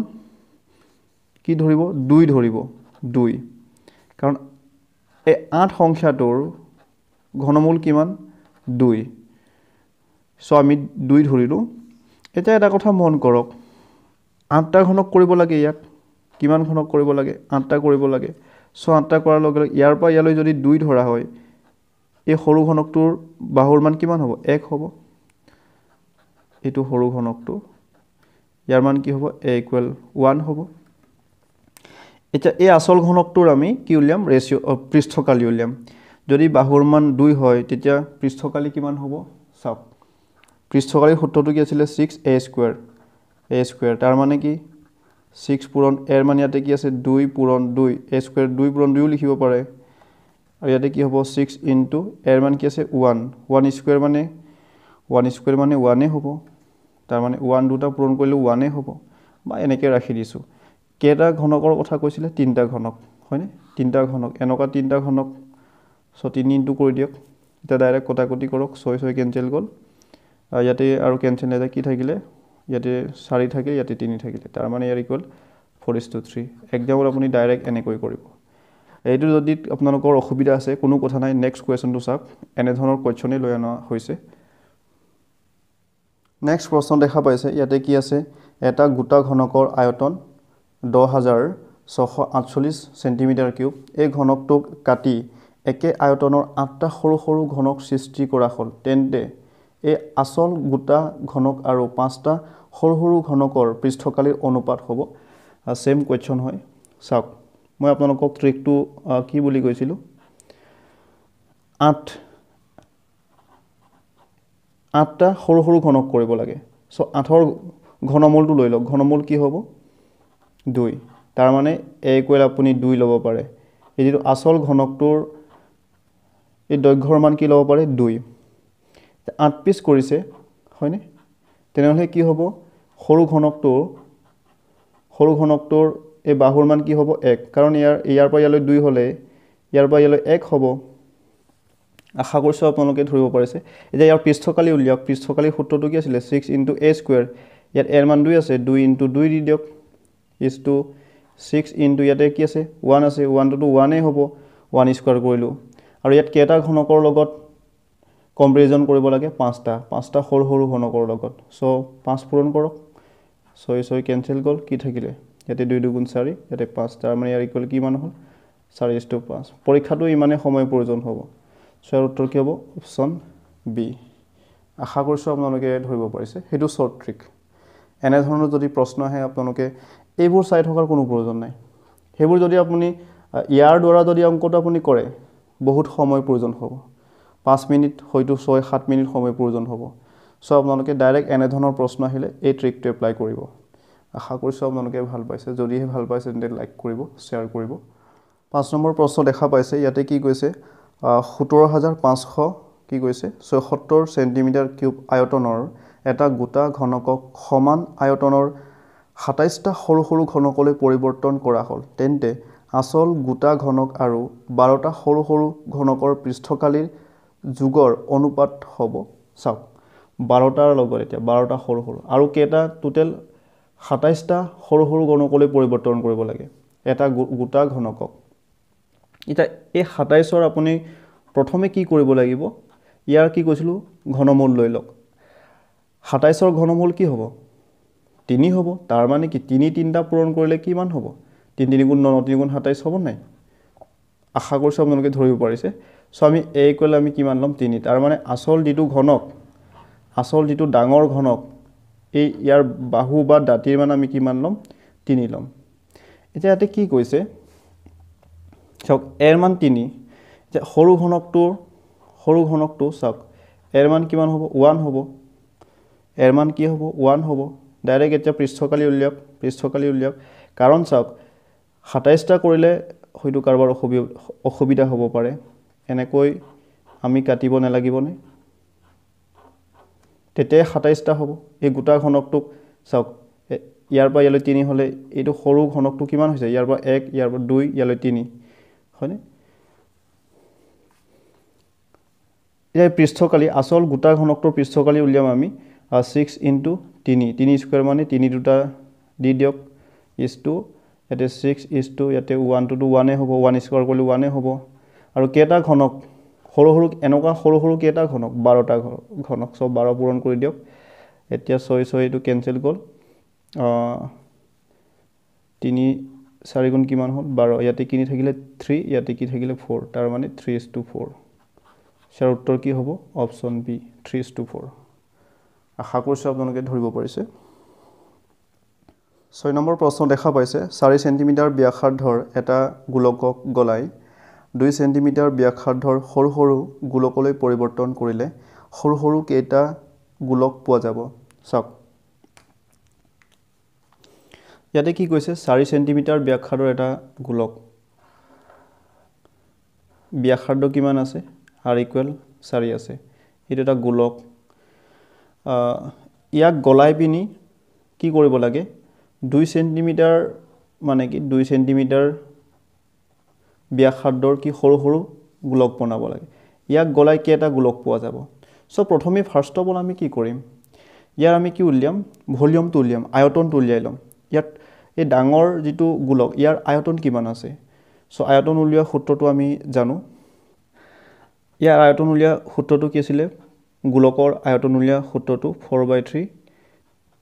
A: কি ধৰিব দুই ধৰিব দুই কাৰণ এই আঠ সংখ্যাটোৰ ঘনমূল কিমান দুই সো আমি দুই ধৰিলোঁ এতিয়া এটা কথা মন কৰক আঠটা ঘনক কৰিব লাগে ইয়াক কিমান ঘনক কৰিব লাগে আঠটা কৰিব লাগে সো আঠটা কৰাৰ লগে লগে ইয়াৰ পৰা ইয়ালৈ যদি দুই ধৰা হয় এই সৰু ঘনকটোৰ বাহুৰ মান কিমান হ'ব এক হ'ব এইটো সৰু ঘনকটো ইয়াৰ মান কি হ'ব এ ইকুৱেল ওৱান হ'ব এতিয়া এই আচল ঘনকটোৰ আমি কি উলিয়াম ৰেচিঅ' পৃষ্ঠকালী উলিয়াম যদি বাহুৰ মান দুই হয় তেতিয়া পৃষ্ঠকালী কিমান হ'ব চাওক পৃষ্ঠকালীৰ সূত্ৰটো কি আছিলে six A square A square তাৰ মানে কি ছিক্স পূৰণ এৰ মানে ইয়াতে কি আছে দুই পূৰণ দুই এ স্কুৱেৰ দুই পূৰণ দুইও লিখিব পাৰে আৰু ইয়াতে কি হ'ব ছিক্স ইনটু এৰ মানে কি আছে ওৱান ওৱান স্কুৱেৰ মানে ওৱান স্কুৱেৰ মানে ওৱানেই হ'ব তাৰমানে ওৱান দুটা পূৰণ কৰিলে ওৱানেই হ'ব বা এনেকৈ ৰাখি দিছোঁ কেইটা ঘনকৰ কথা কৈছিলে তিনিটা ঘনক হয়নে তিনিটা ঘনক এনেকুৱা তিনিটা ঘনক ছ' তিনি ইনটু কৰি দিয়ক এতিয়া ডাইৰেক্ট কটাকটি কৰক ছয় ছয় কেঞ্চেল গ'ল ইয়াতে আৰু কেঞ্চেল নাযায় কি থাকিলে ইয়াতে চাৰি থাকিল ইয়াতে তিনি থাকিলে তাৰমানে ইয়াৰ equal four is to three একজামত আপুনি ডাইৰেক্ট এনেকৈ কৰিব এইটো যদি আপোনালোকৰ অসুবিধা আছে কোনো কথা নাই নেক্সট কুৱেশ্যনটো চাওক এনেধৰণৰ কুৱেশ্যনেই লৈ অনা হৈছে নেক্সট প্ৰশ্ন দেখা পাইছে ইয়াতে কি আছে এটা গোটা ঘনকৰ আয়তন দহ হাজাৰ ছশ আঠচল্লিছ চেণ্টিমিটাৰ কিউব এই ঘনকটোক কাটি একে আয়তনৰ আঠটা সৰু সৰু ঘনক সৃষ্টি কৰা হ'ল তেন্তে এই আচল গোটা ঘনক আৰু পাঁচটা সৰু সৰু ঘনকৰ পৃষ্ঠকালীৰ অনুপাত হ'ব ছেম কুৱেশ্যন হয় চাওক মই আপোনালোকক ট্ৰেকটো কি বুলি কৈছিলোঁ আঠ আঠটা সৰু সৰু ঘনক কৰিব লাগে চ' আঠৰ ঘনমূলটো লৈ লওক ঘনমূল কি হ'ব দুই তাৰমানে একুৱেল আপুনি দুই ল'ব পাৰে এই যিটো আচল ঘনকটোৰ এই দৈৰ্ঘ্যৰ মান কি ল'ব পাৰে দুই আঠ পিচ কৰিছে হয়নে তেনেহ'লে কি হ'ব সৰু ঘনকটোৰ সৰু ঘনকটোৰ এই বাহুৰ মান কি হ'ব এক কাৰণ ইয়াৰ ইয়াৰ পৰা ইয়ালৈ দুই হ'লে ইয়াৰ পৰা ইয়ালৈ এক হ'ব আশা কৰিছোঁ আপোনালোকে ধৰিব পাৰিছে এতিয়া ইয়াৰ পৃষ্ঠকালি উলিয়াওক পৃষ্ঠকালি সূত্ৰটো কি আছিলে ছিক্স ইণ্টু এ স্কুৱেৰ ইয়াত এৰ মান দুই আছে দুই ইণ্টু দুই দি দিয়ক ইজ টু ছিক্স ইণ্টু ইয়াতে কি আছে ওৱান আছে ওৱানটোতো ওৱানেই হ'ব ওৱান স্কুৱেৰ কৰিলোঁ আৰু ইয়াত কেইটা ঘনকৰ লগত কম্পেৰিজন কৰিব লাগে পাঁচটা পাঁচটা সৰু সৰু ঘনকৰ লগত ছ' পাঁচ পূৰণ কৰক ছয় ছয় কেঞ্চেল গ'ল কি থাকিলে ইয়াতে দুই দুগুণ চাৰি ইয়াতে পাঁচ তাৰমানে ইয়াৰ ইকুৱেল কিমান হ'ল চাৰি ইজ টু পাঁচ পৰীক্ষাটো ইমানেই সময় প্ৰয়োজন হ'ব চ' ইয়াৰ উত্তৰ কি হ'ব অপশ্যন বি আশা কৰিছোঁ আপোনালোকে ধৰিব পাৰিছে সেইটো শ্বৰ্ট ট্ৰিক এনেধৰণৰ যদি প্ৰশ্ন আহে আপোনালোকে এইবোৰ চাই থকাৰ কোনো প্ৰয়োজন নাই সেইবোৰ যদি আপুনি ইয়াৰ দ্বাৰা যদি অংকটো আপুনি কৰে বহুত সময় প্ৰয়োজন হ'ব পাঁচ মিনিট হয়তো ছয় সাত মিনিট সময় প্ৰয়োজন হ'ব চ' আপোনালোকে ডাইৰেক্ট এনেধৰণৰ প্ৰশ্ন আহিলে এই ট্ৰিকটো এপ্লাই কৰিব আশা কৰিছোঁ আপোনালোকে ভাল পাইছে যদিহে ভাল পাইছে তেন্তে লাইক কৰিব শ্বেয়াৰ কৰিব পাঁচ নম্বৰ প্ৰশ্ন দেখা পাইছে ইয়াতে কি কৈছে সোতৰ হাজাৰ পাঁচশ কি কৈছে ছয়সত্তৰ চেণ্টিমিটাৰ কিউব আয়তনৰ এটা গোটা ঘনকক সমান আয়তনৰ সাতাইছটা সৰু সৰু ঘনকলৈ পৰিৱৰ্তন কৰা হ'ল তেন্তে আচল গোটা ঘনক আৰু বাৰটা সৰু সৰু ঘনকৰ পৃষ্ঠকালীৰ যুগৰ অনুপাত হ'ব চাওক বাৰটাৰ লগত এতিয়া বাৰটা সৰু সৰু আৰু কেইটা টোটেল সাতাইছটা সৰু সৰু গণকলৈ পৰিৱৰ্তন কৰিব লাগে এটা গোটা ঘনকক এতিয়া এই সাতাইছৰ আপুনি প্ৰথমে কি কৰিব লাগিব ইয়াৰ কি কৈছিলোঁ ঘনমূল লৈ লওক সাতাইছৰ ঘনমূল কি হ'ব তিনি হ'ব তাৰমানে কি তিনি তিনিটা পূৰণ কৰিলে কিমান হ'ব তিনি তিনিগুণ ন ন তিনিগুণ সাতাইছ হ'ব নাই আশা কৰিছোঁ আপোনালোকে ধৰিব পাৰিছে চ' আমি এ কৰিলে আমি কিমান ল'ম তিনি তাৰমানে আচল যিটো ঘনক আচল যিটো ডাঙৰ ঘনক এই ইয়াৰ বাহু বা দাঁতিৰ মান আমি কিমান ল'ম তিনি ল'ম এতিয়া ইয়াতে কি কৈছে চাওক এৰ মান তিনি এতিয়া সৰু ঘনকটোৰ সৰু ঘনকটো চাওক এৰ মান কিমান হ'ব ওৱান হ'ব এৰ মান কি হ'ব ওৱান হ'ব ডাইৰেক্ট এতিয়া পৃষ্ঠকালী উলিয়াওক পৃষ্ঠকালী উলিয়াওক কাৰণ চাওক সাতাইছটা কৰিলে হয়তো কাৰোবাৰ অসুবি অসুবিধা হ'ব পাৰে এনেকৈ আমি কাটিব নালাগিবনে তেতিয়াই সাতাইছটা হ'ব এই গোটা ঘনকটোক চাওক ইয়াৰ পৰা ইয়ালৈ তিনি হ'লে এইটো সৰু ঘনকটো কিমান হৈছে ইয়াৰ পৰা এক ইয়াৰ পৰা দুই ইয়ালৈ তিনি হয়নে এতিয়া পৃষ্ঠকালী আচল গোটা ঘনকটোৰ পৃষ্ঠকালী উলিয়াম আমি ছিক্স ইনটু তিনি তিনি স্কুৱেৰ মানে তিনি দুটা দি দিয়ক ইজ টু ইয়াতে ছিক্স ইজ টু ইয়াতে ওৱান টুটো ওৱানেই হ'ব ওৱান স্কুৱাৰ কৰিলে ওৱানেই হ'ব আৰু কেইটা ঘনক সৰু সৰু এনেকুৱা সৰু সৰু কেইটা ঘনক বাৰটা ঘনক চব বাৰ পূৰণ কৰি দিয়ক এতিয়া ছয় ছয় এইটো কেঞ্চেল গ'ল তিনি চাৰিগুণ কিমান হ'ল বাৰ ইয়াতে কিনি থাকিলে থ্ৰী ইয়াতে কি থাকিলে ফ'ৰ তাৰমানে three is to four sir উত্তৰ কি হ'ব option B three is to four আশা কৰিছোঁ আপোনালোকে ধৰিব পাৰিছে ছয় নম্বৰ প্ৰশ্ন দেখা পাইছে চাৰি চেণ্টিমিটাৰ ব্যাসাৰ্ধৰ এটা গোলকক গলাই দুই চেণ্টিমিটাৰ ব্যাসাৰ্ধৰ সৰু সৰু গোলকলৈ পৰিৱৰ্তন কৰিলে সৰু সৰু কেইটা গোলক পোৱা যাব চাওক ইয়াতে কি কৈছে চাৰি চেণ্টিমিটাৰ ব্যাসাৰ্ধৰ এটা গোলক ব্যাসাৰ্ধ কিমান আছে আৰ ইকুৱেল চাৰি আছে এইটো এটা গোলক ইয়াক গলাই পিনি কি কৰিব লাগে দুই চেণ্টিমিটাৰ মানে কি দুই চেণ্টিমিটাৰ ব্যাসাৰ্ধৰ কি সৰু সৰু গোলক বনাব লাগে ইয়াক গলাই কেইটা গোলক পোৱা যাব চ' প্ৰথমে ফাৰ্ষ্ট অফ অল আমি কি কৰিম ইয়াৰ আমি কি উলিয়াম ভলিউমটো উলিয়াম আয়তনটো উলিয়াই ল'ম ইয়াত এই ডাঙৰ যিটো গোলক ইয়াৰ আয়তন কিমান আছে চ' আয়তন উলিওৱা সূত্ৰটো আমি জানো ইয়াৰ আয়তন উলিওৱা সূত্ৰটো কি আছিলে গোলকৰ আয়তন উলিওৱা সূত্ৰটো four by three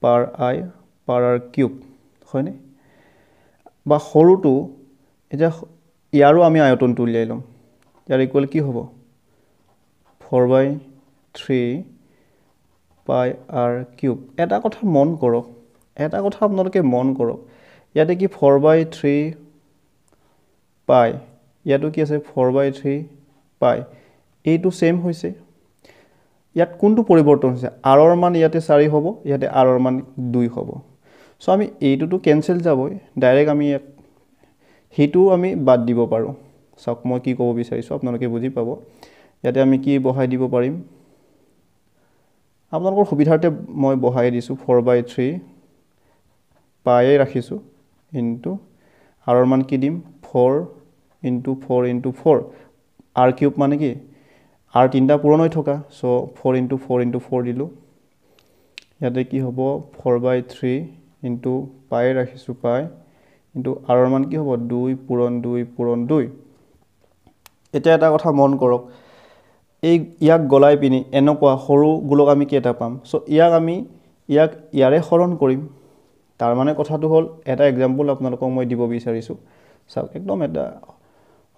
A: pi পাৰ আৰ কিউব হয়নে বা সৰুটো এতিয়া ইয়াৰো আমি আয়তনটো উলিয়াই ল'ম ইয়াৰ ইকুৱেল কি হ'ব four by three pi R cube এটা কথা মন কৰক এটা কথা আপোনালোকে মন কৰক ইয়াতে কি ফ'ৰ বাই থ্ৰী পাই ইয়াতো কি আছে ফ'ৰ বাই থ্ৰী পাই এইটো ছেইম হৈছে ইয়াত কোনটো পৰিৱৰ্তন হৈছে আৰৰ মান ইয়াতে চাৰি হ'ব ইয়াতে আৰৰ মান দুই হ'ব চ' আমি এইটোতো কেঞ্চেল যাবই ডাইৰেক্ট আমি ইয়াক সেইটো আমি বাদ দিব পাৰোঁ চাওক মই কি ক'ব বিচাৰিছোঁ আপোনালোকে বুজি পাব ইয়াতে আমি কি বহাই দিব পাৰিম আপোনালোকৰ সুবিধাৰ্থে মই বহাই দিছোঁ ফ'ৰ বাই থ্ৰী পায়ে ৰাখিছোঁ ইণ্টু আৰৰ মান কি দিম four into four into four R cube মানে কি আৰ তিনিটা পূৰণ হৈ থকা so' four into four into four দিলোঁ ইয়াতে কি হ'ব ফ'ৰ বাই থ্ৰী ইণ্টু পায়ে ৰাখিছোঁ পায় কিন্তু আৰৰ মান কি হ'ব দুই পূৰণ দুই পূৰণ দুই এতিয়া এটা কথা মন কৰক এই ইয়াক গলাই পিনি এনেকুৱা সৰু গোলক আমি কেইটা পাম চ' ইয়াক আমি ইয়াক ইয়াৰে হৰণ কৰিম তাৰমানে কথাটো হ'ল এটা এক্সাম্পল আপোনালোকক মই দিব বিচাৰিছোঁ চাওক একদম এটা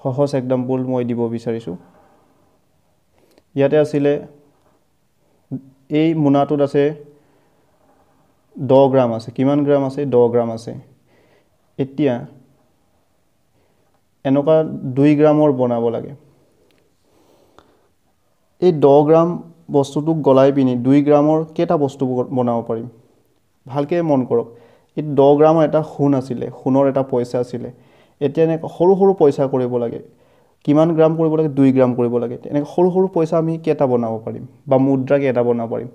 A: সহজ এক্সাম্পল মই দিব বিচাৰিছোঁ ইয়াতে আছিলে এই মোনাটোত আছে দহ গ্ৰাম আছে কিমান গ্ৰাম আছে দহ গ্ৰাম আছে এতিয়া এনেকুৱা দুই গ্ৰামৰ বনাব লাগে এই দহ গ্ৰাম বস্তুটোক গলাই পিনি দুই গ্ৰামৰ কেইটা বস্তু বনাব পাৰিম ভালকৈ মন কৰক এই দহ গ্ৰামৰ এটা সোণ আছিলে সোণৰ এটা পইচা আছিলে এতিয়া এনেকৈ সৰু সৰু পইচা কৰিব লাগে কিমান গ্ৰাম কৰিব লাগে দুই গ্ৰাম কৰিব লাগে এনেকৈ সৰু সৰু পইচা আমি কেইটা বনাব পাৰিম বা মুদ্ৰা কেইটা বনাব পাৰিম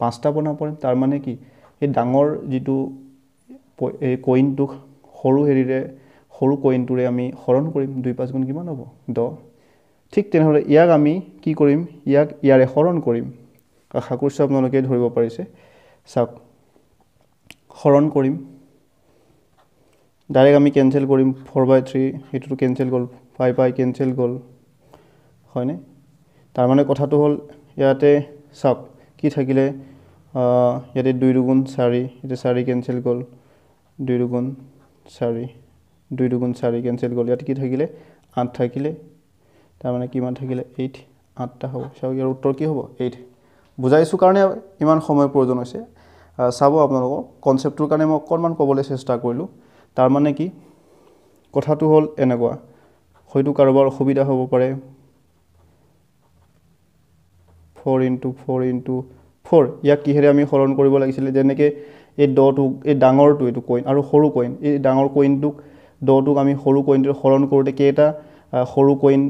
A: পাঁচটা বনাব পাৰিম তাৰমানে কি এই ডাঙৰ যিটো এই কইনটোক সৰু হেৰিৰে সৰু কইনটোৰে আমি হৰণ কৰিম দুই পাঁচ গুণ কিমান হ'ব দহ ঠিক তেনেহ'লে ইয়াক আমি কি কৰিম ইয়াক ইয়াৰে হৰণ কৰিম আশা কৰিছোঁ আপোনালোকে ধৰিব পাৰিছে চাওক হৰণ কৰিম ডাইৰেক্ট আমি কেনচেল কৰিম ফ'ৰ বাই থ্ৰী সেইটোতো কেঞ্চেল গ'ল ফাই বাই কেঞ্চেল গ'ল হয়নে তাৰমানে কথাটো হ'ল ইয়াতে চাওক কি থাকিলে ইয়াতে দুই দুগুণ চাৰি এতিয়া চাৰি কেঞ্চেল গ'ল দুই দুগুণ চাৰি দুই দুগুণ চাৰি কেঞ্চেল গ'ল ইয়াত কি থাকিলে আঠ থাকিলে তাৰমানে কিমান থাকিলে এইট আঠটা হ'ব চাওক ইয়াৰ উত্তৰ কি হ'ব এইট বুজাইছোঁ কাৰণে ইমান সময় প্ৰয়োজন হৈছে চাব আপোনালোকক কনচেপ্টটোৰ কাৰণে মই অকণমান ক'বলৈ চেষ্টা কৰিলোঁ তাৰমানে কি কথাটো হ'ল এনেকুৱা হয়তো কাৰোবাৰ অসুবিধা হ'ব পাৰে four into four into four ইয়াক কিহেৰে আমি হৰণ কৰিব লাগিছিলে যেনেকৈ এই দটো এই ডাঙৰটো এইটো কইন আৰু সৰু কইন এই ডাঙৰ কইনটোক দটোক আমি সৰু কইনটোৰ হৰণ কৰোঁতে কেইটা সৰু কইন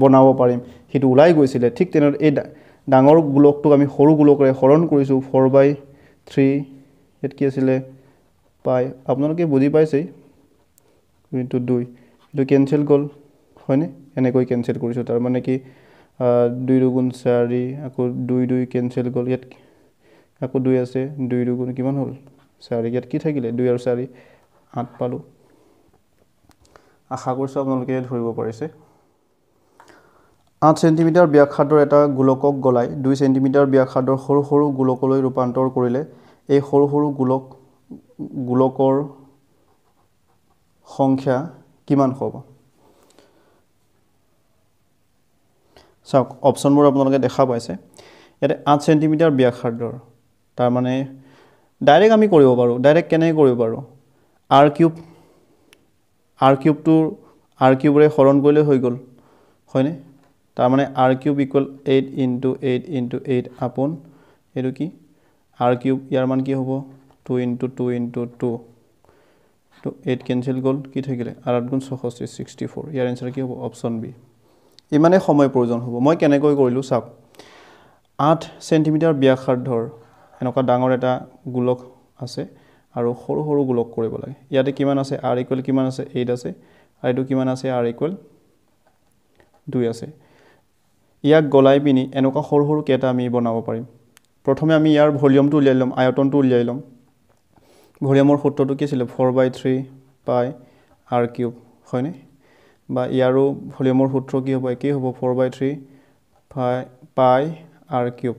A: বনাব পাৰিম সেইটো ওলাই গৈছিলে ঠিক তেনেদৰে এই ডাঙৰ গোলকটোক আমি সৰু গোলকেৰে হৰণ কৰিছোঁ ফ'ৰ বাই থ্ৰী ইয়াত কি আছিলে পাই আপোনালোকে বুজি পাইছেই ইণ্টু দুই এইটো কেঞ্চেল গ'ল হয়নে এনেকৈ কেঞ্চেল কৰিছোঁ তাৰমানে কি দুই দুগুণ চাৰি আকৌ দুই দুই কেঞ্চেল গ'ল ইয়াত আকৌ দুই আছে দুই দুগুণ কিমান হ'ল চাৰি ইয়াত কি থাকিলে দুই আৰু চাৰি আঠ পালোঁ আশা কৰিছোঁ আপোনালোকে ধৰিব পাৰিছে আঠ চেণ্টিমিটাৰ ব্যাসাৰ্ধৰ এটা গোলকক গলাই দুই চেণ্টিমিটাৰ ব্যাসাৰ্ধৰ সৰু সৰু গোলকলৈ ৰূপান্তৰ কৰিলে এই সৰু সৰু গোলক গোলকৰ সংখ্যা কিমান হ'ব চাওক অপশ্যনবোৰ আপোনালোকে দেখা পাইছে ইয়াতে আঠ চেণ্টিমিটাৰ ব্যাসাৰ্ধৰ তাৰমানে ডাইৰেক্ট আমি কৰিব পাৰোঁ ডাইৰেক্ট কেনেকৈ কৰিব পাৰোঁ আৰ কিউব আৰ কিউবটো আৰ কিউবৰে হৰণ কৰিলে হৈ গ'ল হয়নে তাৰমানে R cube equal eight into eight into eight আপোন এইটো কি আৰ কিউব ইয়াৰ মান কি হ'ব two into two into two two eight cancel গ'ল কি থাকিলে আৰ আঠ গুণ ছষষ্ঠি ছিক্সটি ফ'ৰ ইয়াৰ এঞ্চাৰ কি হ'ব অপশ্যন বি ইমানেই সময় প্ৰয়োজন হ'ব মই কেনেকৈ কৰিলোঁ চাওক আঠ চেণ্টিমিটাৰ ব্যাসাৰ্ধৰ এনেকুৱা ডাঙৰ এটা গোলক আছে আৰু সৰু সৰু গোলক কৰিব লাগে ইয়াতে কিমান আছে আৰ ইকুৱেল কিমান আছে এইট আছে আৰু এইটো কিমান আছে আৰ ইকুৱেল দুই আছে ইয়াক গলাই পিনি এনেকুৱা সৰু সৰু কেইটা আমি বনাব পাৰিম প্ৰথমে আমি ইয়াৰ ভলিউমটো উলিয়াই ল'ম আয়তনটো উলিয়াই ল'ম ভলিউমৰ সূত্ৰটো কি আছিলে four by three pi R cube হয়নে বা ইয়াৰো ভলিউমৰ সূত্ৰ কি হ'ব একেই হ'ব ফ'ৰ বাই থ্ৰী পাই পাই আৰ কিউব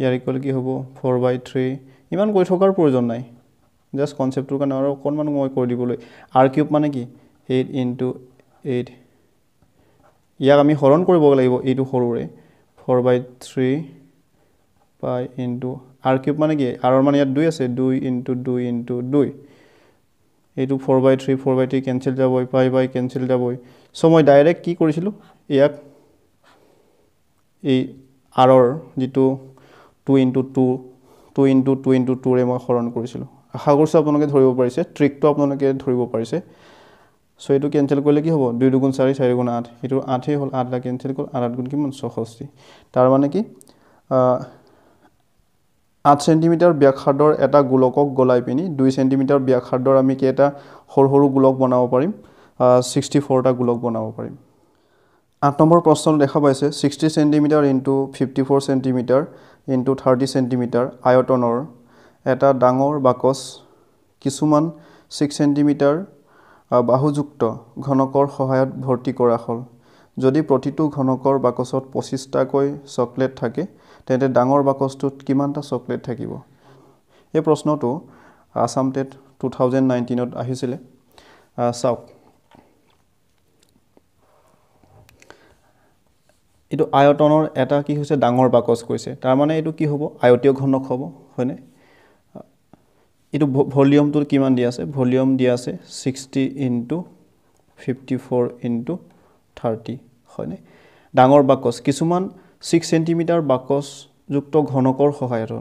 A: ইয়াৰ ইকুৱেল কি হ'ব ফ'ৰ বাই থ্ৰী ইমান কৈ থকাৰ প্ৰয়োজন নাই জাষ্ট কনচেপ্টটোৰ কাৰণে আৰু অকণমান মই কৈ দিবলৈ আৰ কিউব মানে কি এইট ইণ্টু এইট ইয়াক আমি হৰণ কৰিব লাগিব এইটো সৰুৰে four by three pi into R cube মানে কি আৰৰ মানে ইয়াত দুই আছে দুই ইনটু দুই ইনটু দুই এইটো four by three four by three cancel যাবই পাই বাই কেনচেল যাবই চ' মই ডাইৰেক্ট কি কৰিছিলোঁ ইয়াক এই আৰৰ যিটো two into two two into two into টুৰে মই শৰণ কৰিছিলোঁ আশা কৰিছোঁ আপোনালোকে ধৰিব পাৰিছে ট্ৰিকটো আপোনালোকে ধৰিব পাৰিছে ছ' এইটো কেঞ্চেল কৰিলে কি হ'ব দুই দুগুণ চাৰি চাৰি গুণ আঠ সেইটো আঠেই হ'ল আঠটা কেঞ্চেল কৰোঁ আঠ আঠ গুণ কিমান ছষষ্ঠি তাৰমানে কি আঠ চেণ্টিমিটাৰ ব্যাসাৰ্ধৰ এটা গোলকক গলাই পিনি দুই চেণ্টিমিটাৰ ব্যাসাৰ্ধৰ আমি কেইটা সৰু সৰু গোলক বনাব পাৰিম ছিক্সটি ফ'ৰটা গোলক বনাব পাৰিম আঠ নম্বৰ প্ৰশ্ন দেখা পাইছে sixty centimetre into fifty four centimetre into thirty centimetre আয়তনৰ এটা ডাঙৰ বাকচ কিছুমান ছিক্স চেণ্টিমিটাৰ বাহুযুক্ত ঘনকৰ সহায়ত ভৰ্তি কৰা হ'ল যদি প্ৰতিটো ঘনকৰ বাকচত পঁচিছটাকৈ চকলেট থাকে তেন্তে ডাঙৰ বাকচটোত কিমানটা চকলেট থাকিব এই প্ৰশ্নটো আছাম টেট টু থাউজেণ্ড নাইণ্টিনত আহিছিলে চাওক এইটো আয়তনৰ এটা কি হৈছে ডাঙৰ বাকচ কৈছে তাৰমানে এইটো কি হ'ব আয়তীয় ঘনক হ'ব হয়নে এইটো ভলিউমটো কিমান দিয়া আছে ভলিউম দিয়া আছে sixty into fifty four into thirty হয়নে ডাঙৰ বাকচ কিছুমান ছিক্স চেণ্টিমিটাৰ বাকচযুক্ত ঘনকৰ সহায়ত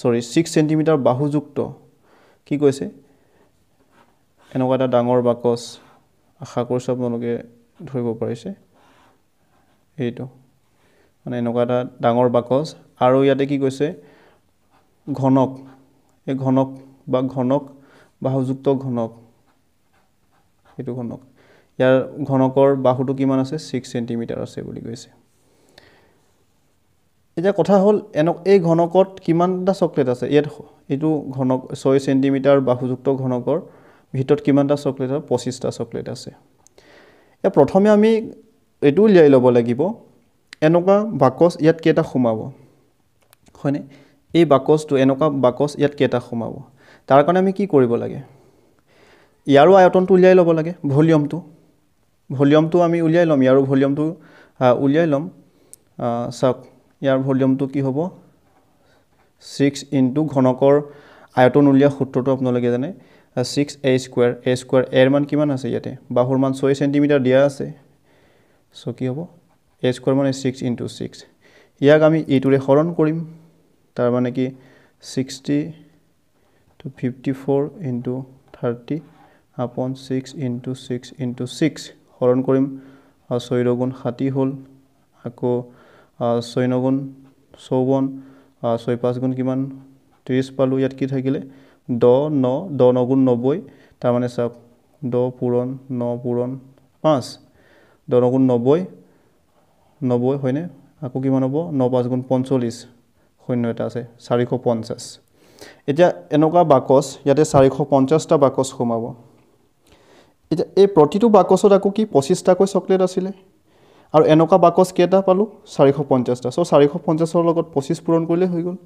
A: চৰি ছিক্স চেণ্টিমিটাৰ বাহুযুক্ত কি কৈছে এনেকুৱা এটা ডাঙৰ বাকচ আশা কৰিছোঁ আপোনালোকে ধৰিব পাৰিছে এইটো মানে এনেকুৱা এটা ডাঙৰ বাকচ আৰু ইয়াতে কি কৈছে ঘনক এই ঘনক বা ঘনক বাহুযুক্ত ঘনক এইটো ঘনক ইয়াৰ ঘনকৰ বাহুটো কিমান আছে ছিক্স চেণ্টিমিটাৰ আছে বুলি কৈছে এতিয়া কথা হ'ল এনে এই ঘনকত কিমানটা চকলেট আছে ইয়াত এইটো ঘনক ছয় চেণ্টিমিটাৰ বাহুযুক্ত ঘনকৰ ভিতৰত কিমানটা চকলেট আছে পঁচিছটা চকলেট আছে এতিয়া প্ৰথমে আমি এইটো উলিয়াই ল'ব লাগিব এনেকুৱা বাকচ ইয়াত কেইটা সোমাব হয়নে এই বাকচটো এনেকুৱা বাকচ ইয়াত কেইটা সোমাব তাৰ কাৰণে আমি কি কৰিব লাগে ইয়াৰো আয়তনটো উলিয়াই ল'ব লাগে ভলিউমটো ভলিউমটো আমি উলিয়াই ল'ম ইয়াৰো ভলিউমটো উলিয়াই ল'ম চাওক ইয়াৰ ভলিউমটো কি হ'ব ছিক্স ইণ্টু ঘনকৰ আয়তন উলিয়া সূত্ৰটো আপোনালোকে জানে six A square A square এৰ মান কিমান আছে ইয়াতে বাহুৰ মান ছয় চেণ্টিমিটাৰ দিয়া আছে সো কি হ'ব এ স্কুৱাৰ মানে ছিক্স ইনটু ছিক্স ইয়াক আমি ইটোৰে হৰণ কৰিম তাৰ মানে কি sixty two fifty four into thirty আপন six into six into six হৰণ কৰিম চৈধ্য গুণ ষাঠি হ'ল আকৌ ছয় নগুণ চৌৱন ছয় পাঁচ গুণ কিমান ত্ৰিছ পালোঁ ইয়াত কি থাকিলে দহ ন দহ নগুণ নব্বৈ তাৰমানে চাওক দহ পূৰণ ন পূৰণ পাঁচ দহগুণ নব্বৈ নব্বৈ হয়নে আকৌ কিমান হ'ব ন পাঁচ গুণ পঞ্চল্লিছ শূন্য এটা আছে চাৰিশ পঞ্চাছ এতিয়া এনেকুৱা বাকচ ইয়াতে চাৰিশ পঞ্চাছটা বাকচ সোমাব এতিয়া এই প্ৰতিটো বাকচত আকৌ কি পঁচিছটাকৈ চকলেট আছিলে আৰু এনেকুৱা বাকচ কেইটা পালোঁ চাৰিশ পঞ্চাছটা চ' চাৰিশ পঞ্চাছৰ লগত পঁচিছ পূৰণ কৰিলে হৈ গ'ল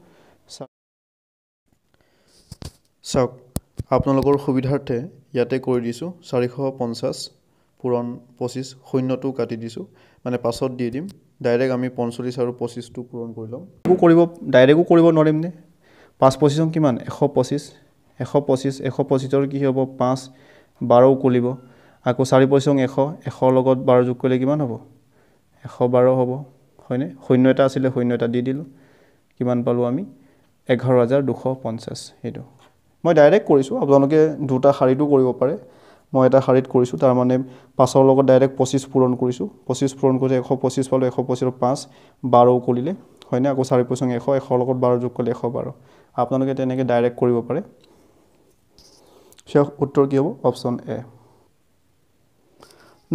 A: চাওক আপোনালোকৰ সুবিধাৰ্থে ইয়াতে কৰি দিছোঁ চাৰিশ পঞ্চাছ পূৰণ পঁচিছ শূন্যটো কাটি দিছোঁ মানে পাছত দি দিম ডাইৰেক্ট আমি পঞ্চল্লিছ আৰু পঁচিছটো পূৰণ কৰি ল'ম একো কৰিব ডাইৰেক্টো কৰিব নোৱাৰিমনে পাঁচ পঁচিছ কিমান এশ পঁচিছ এশ পঁচিছ এশ পঁচিছৰ কি হ'ব পাঁচ বাৰ উকলিব আকৌ চাৰি পঁচিছ এশ এশৰ লগত বাৰ যোগ কৰিলে কিমান হ'ব এশ বাৰ হ'ব হয়নে শূন্য এটা আছিলে শূন্য এটা দি দিলোঁ কিমান পালোঁ আমি এঘাৰ হাজাৰ দুশ পঞ্চাছ সেইটো মই ডাইৰেক্ট কৰিছোঁ আপোনালোকে দুটা শাৰীটো কৰিব পাৰে মই এটা শাৰীত কৰিছোঁ তাৰমানে পাঁচৰ লগত ডাইৰেক্ট পঁচিছ পূৰণ কৰিছোঁ পঁচিছ পূৰণ কৰি এশ পঁচিছ পালোঁ এশ পঁচিছৰ পাঁচ বাৰ কৰিলে হয়নে আকৌ চাৰি পইচা এশ এশৰ লগত বাৰ যোগ কৰিলে এশ বাৰ আপোনালোকে তেনেকৈ ডাইৰেক্ট কৰিব পাৰে শেষ উত্তৰ কি হ'ব অপশ্যন এ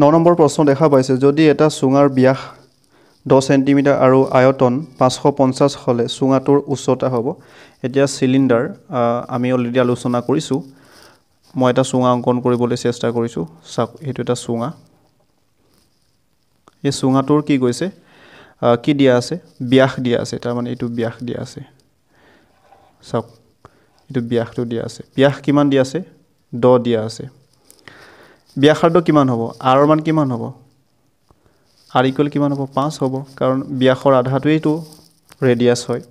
A: ন নম্বৰ প্ৰশ্ন দেখা পাইছে যদি এটা চুঙাৰ ব্যাস দহ চেণ্টিমিটাৰ আৰু আয়তন পাঁচশ পঞ্চাছ হ'লে চুঙাটোৰ উচ্চতা হ'ব এতিয়া চিলিণ্ডাৰ আমি অলৰেডি আলোচনা কৰিছোঁ মই এটা চুঙা অংকন কৰিবলৈ চেষ্টা কৰিছোঁ চাওক এইটো এটা চুঙা এই চুঙাটোৰ কি কৈছে কি দিয়া আছে ব্যাস দিয়া আছে তাৰমানে এইটো ব্যাস দিয়া আছে চাওক এইটো ব্যাসটো দিয়া আছে ব্যাস কিমান দিয়া আছে দহ দিয়া আছে ব্যাসাৰটো কিমান হ'ব আৰৰ মান কিমান হ'ব আৰ ইকুৱেল কিমান হ'ব পাঁচ হ'ব কাৰণ ব্যাসৰ আধাটোৱেইটো ৰেডিয়াছ হয়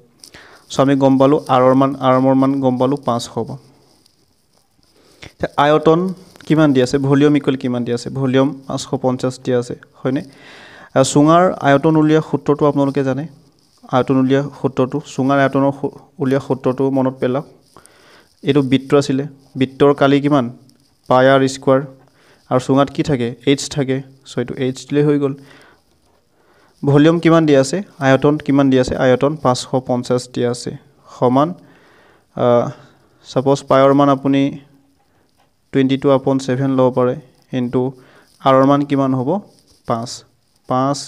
A: চ' আমি গম পালোঁ আৰৰ মান আৰমৰ মান গম পালোঁ পাঁচ হ'ব আয়তন কিমান দি আছে ভলিউম ইকুৱেল কিমান দি আছে ভলিউম পাঁচশ পঞ্চাছ দিয়া আছে হয়নে চুঙাৰ আয়তন উলিওৱা সূত্ৰটো আপোনালোকে জানে আয়তন উলিওৱা সূত্ৰটো চুঙাৰ আয়তনৰ উলিওৱা সূত্ৰটো মনত পেলাওক এইটো বৃত্ত আছিলে বৃত্তৰ কালি কিমান পাই আৰ স্কুৱাৰ আৰু চুঙাত কি থাকে এইচ থাকে চ' এইটো এইচ দিলেই হৈ গ'ল ভলিউম কিমান দি আছে আয়তন কিমান দি আছে আয়তন পাঁচশ পঞ্চাছ দিয়া আছে সমান চাপ'জ পায়ৰ মান আপুনি টুৱেণ্টি টু আপন ছেভেন ল'ব পাৰে ইনটু আৰৰ মান কিমান হ'ব পাঁচ পাঁচ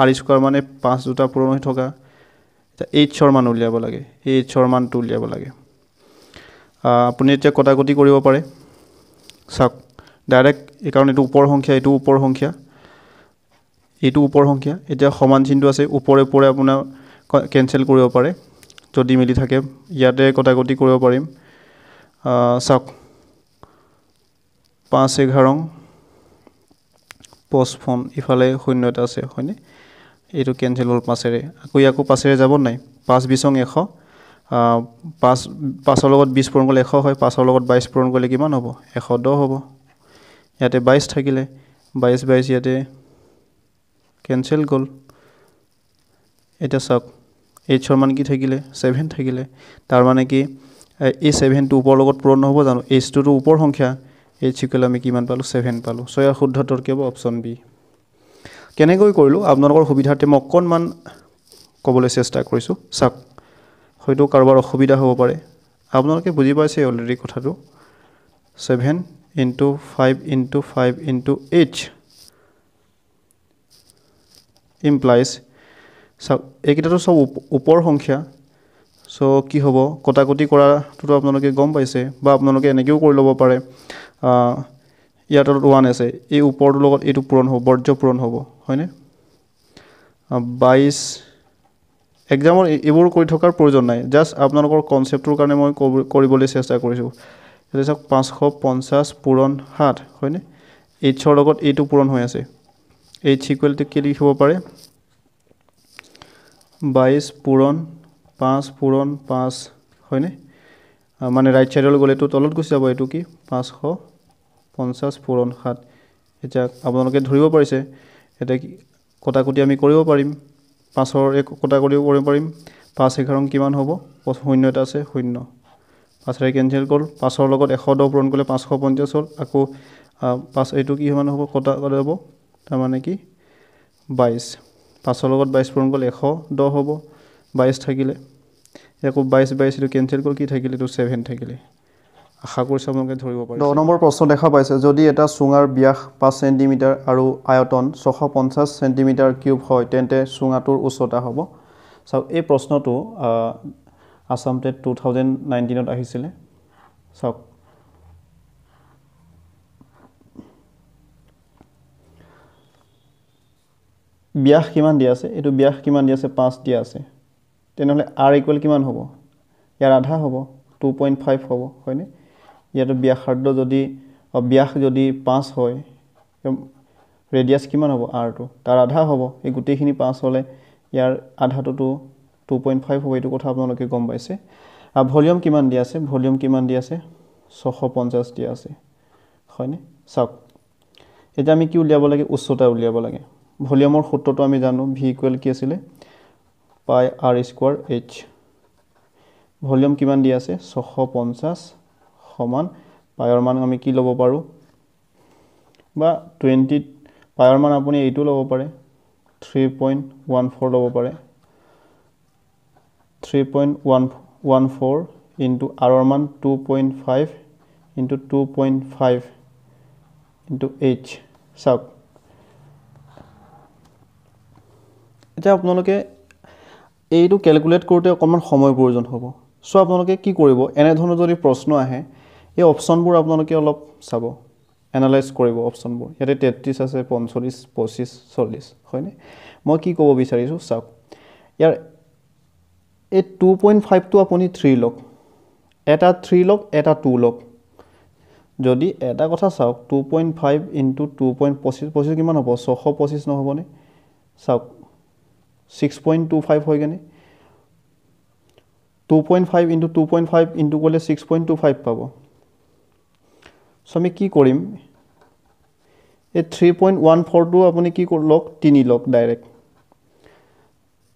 A: আৰ স্কুৱাৰ মানে পাঁচ দুটা পূৰণ হৈ থকা এতিয়া এইচৰ মান উলিয়াব লাগে এই এইচৰ মানটো উলিয়াব লাগে আপুনি এতিয়া কটাকটি কৰিব পাৰে চাওক ডাইৰেক্ট এইকাৰণ এইটো ওপৰ সংখ্যা এইটো ওপৰ সংখ্যা এইটো ওপৰ সংখ্যা এতিয়া সমান চিনটো আছে ওপৰে ওপৰে আপোনাৰ কেনচেল কৰিব পাৰে যদি মিলি থাকে ইয়াতে কটাকটি কৰিব পাৰিম চাওক পাঁচ এঘাৰং পঁচপন্ন ইফালে শূন্য এটা আছে হয়নে এইটো কেঞ্চেল হ'ল পাঁচেৰে আকৌ ইয়াকো পাঁচেৰে যাব নাই পাঁচ বিছং এশ পাঁচ পাঁচৰ লগত বিছ পূৰণ কৰিলে এশ হয় পাঁচৰ লগত বাইছ পূৰণ কৰিলে কিমান হ'ব এশ দহ হ'ব ইয়াতে বাইছ থাকিলে বাইছ বাইছ ইয়াতে কেঞ্চেল গ'ল এতিয়া চাওক এইচৰ মানে কি থাকিলে ছেভেন থাকিলে তাৰমানে কি এই ছেভেনটো ওপৰৰ লগত পূৰণ নহ'ব জানো এইচটোতো ওপৰ সংখ্যা এইচ ইকুৱেল আমি কিমান পালোঁ ছেভেন পালোঁ চ' এয়া শুদ্ধ তৰ্ক হ'ব অপশ্যন বি কেনেকৈ কৰিলোঁ আপোনালোকৰ সুবিধাৰ্থে মই অকণমান ক'বলৈ চেষ্টা কৰিছোঁ চাওক হয়তো কাৰোবাৰ অসুবিধা হ'ব পাৰে আপোনালোকে বুজি পাইছে অলৰেডি কথাটো seven into five into five into H implies চাওক এইকেইটাটো চব ওপৰ সংখ্যা চ' কি হ'ব কটাকটি কৰাটোতো আপোনালোকে গম পাইছে বা আপোনালোকে এনেকৈও কৰি ল'ব পাৰে ইয়াৰ তলত ওৱান আছে এই ওপৰটোৰ লগত এইটো পূৰণ হ'ব বৰ্জ্য পূৰণ হ'ব হয়নে বাইছ একজামৰ এইবোৰ কৰি থকাৰ প্ৰয়োজন নাই জাষ্ট আপোনালোকৰ কনচেপ্টটোৰ কাৰণে মই কৰিবলৈ চেষ্টা কৰিছোঁ এতিয়া চাওক পাঁচশ পঞ্চাছ পূৰণ সাত হয়নে এইচৰ লগত এইটো পূৰণ হৈ আছে এইচ ইকুৱেলটো কি লিখিব পাৰে বাইছ পূৰণ পাঁচ পূৰণ পাঁচ হয়নে মানে ৰাইট ছাইডলৈ গ'লে এইটো তলত গুচি যাব এইটো কি পাঁচশ পঞ্চাছ পূৰণ সাত এতিয়া আপোনালোকে ধৰিব পাৰিছে এতিয়া কটা কটাকুটি আমি কৰিব পাৰিম পাঁচৰ এক কটা কটাকুটিও কৰিব পাৰিম পাঁচ এঘাৰং কিমান হ'ব শূন্য এটা আছে শূন্য পাঁচেৰে কেঞ্চেল কৰ পাঁচৰ লগত এশ দহ পূৰণ কৰিলে পাঁচশ পঞ্চাছ হ'ল আকৌ পাঁচ এইটো কিমান হ'ব কটা হ'ব তাৰমানে কি বাইছ পাঁচৰ লগত বাইছ পূৰণ কৰিলে এশ দহ হ'ব বাইছ থাকিলে আকৌ বাইছ বাইছ এইটো কেঞ্চেল কৰ কি থাকিলে এইটো ছেভেন থাকিলে আশা কৰিছে আপোনালোকে ধৰিব পাৰে দহ নম্বৰ প্ৰশ্ন দেখা পাইছে যদি এটা চুঙাৰ ব্যাস পাঁচ চেণ্টিমিটাৰ আৰু আয়তন ছশ পঞ্চাছ চেণ্টিমিটাৰ কিউব হয় তেন্তে চুঙাটোৰ উচ্চতা হ'ব চাওক এই প্ৰশ্নটো আছাম টেট টু থাউজেণ্ড নাইণ্টিনত আহিছিলে চাওক ব্যাস কিমান দিয়া আছে এইটো ব্যাস কিমান দিয়া আছে পাঁচ দিয়া আছে তেনেহ'লে আৰ ইকুৱেল কিমান হ'ব ইয়াৰ আধা হ'ব টু পইণ্ট ফাইভ হ'ব হয়নে ইয়াত ব্যাসাৰ্ধ যদি ব্যাস যদি পাঁচ হয় ৰেডিয়াছ কিমান হ'ব আৰটো তাৰ আধা হ'ব এই গোটেইখিনি পাঁচ হ'লে ইয়াৰ আধাটোতো টু পইণ্ট ফাইভ হ'ব এইটো কথা আপোনালোকে গম পাইছে আৰু ভলিউম কিমান দিয়া আছে ভলিউম কিমান দিয়া আছে ছশ পঞ্চাছ দিয়া আছে হয়নে চাওক এতিয়া আমি কি উলিয়াব লাগে উচ্চতা উলিয়াব লাগে ভলিউমৰ সূত্ৰটো আমি জানো ভি ইকুৱেল কি আছিলে পাই আৰ স্কোৱাৰ এইচ ভলিউম কিমান দিয়া আছে ছশ পঞ্চাছ সমান পায়ৰ মান আমি কি ল'ব পাৰোঁ বা টুৱেণ্টি পায়ৰ মান আপুনি এইটো ল'ব পাৰে থ্ৰী পইণ্ট ওৱান ফ'ৰ ল'ব পাৰে three point one one four into আৰৰ মান two point five into two point five into এইচ চাওক এতিয়া আপোনালোকে এইটো কেলকুলেট কৰোঁতে অকণমান সময় প্ৰয়োজন হ'ব চ' আপোনালোকে কি কৰিব এনেধৰণৰ যদি প্ৰশ্ন আহে এই অপশ্যনবোৰ আপোনালোকে অলপ চাব এনালাইজ কৰিব অপশ্যনবোৰ ইয়াতে তেত্ৰিছ আছে পঞ্চল্লিছ পঁচিছ চল্লিছ হয়নে মই কি ক'ব বিচাৰিছোঁ চাওক ইয়াৰ এই টু পইণ্ট ফাইভটো আপুনি থ্ৰী লওক এটা থ্ৰী লওক এটা টু লওক যদি এটা কথা চাওক two point five into two point পঁচিছ পঁচিছ কিমান হ'ব ছশ পঁচিছ নহ'বনে চাওক ছিক্স পইণ্ট টু ফাইভ হয় কেনে two point five into two point five into কৰিলে ছিক্স পইণ্ট টু ফাইভ পাব সো আমি কি করিম এই three point one four two আপনি কি লক তিনি লক ডাইরেক্ট